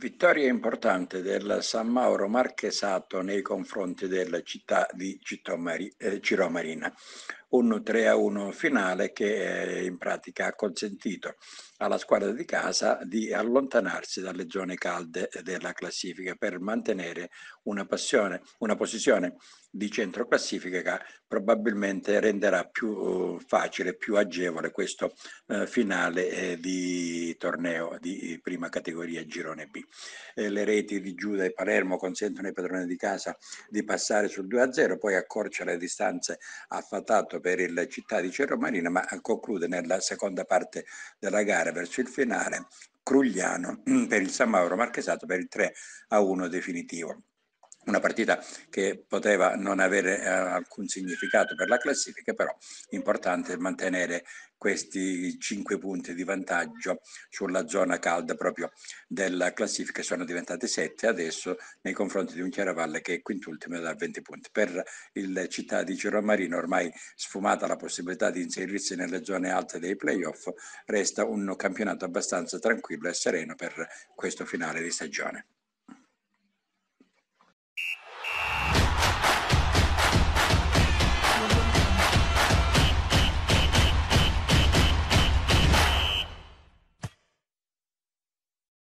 Vittoria importante del San Mauro Marchesato nei confronti della città di eh, Ciromarina. Un 3-1 finale che eh, in pratica ha consentito alla squadra di casa di allontanarsi dalle zone calde eh, della classifica per mantenere una, passione, una posizione di centro classifica probabilmente renderà più eh, facile, più agevole questo eh, finale eh, di torneo di eh, prima categoria girone B. Eh, le reti di Giuda e Palermo consentono ai padroni di casa di passare sul 2-0, poi accorcia le distanze a Fatato per il città di Cerro Marina, ma conclude nella seconda parte della gara verso il finale Crugliano per il San Mauro Marchesato per il 3 a 1 definitivo una partita che poteva non avere eh, alcun significato per la classifica, però importante mantenere questi cinque punti di vantaggio sulla zona calda proprio della classifica, sono diventate sette adesso nei confronti di un Chiaravalle che è quintultimo da 20 punti. Per il città di Ciromarino ormai sfumata la possibilità di inserirsi nelle zone alte dei playoff, resta un campionato abbastanza tranquillo e sereno per questo finale di stagione.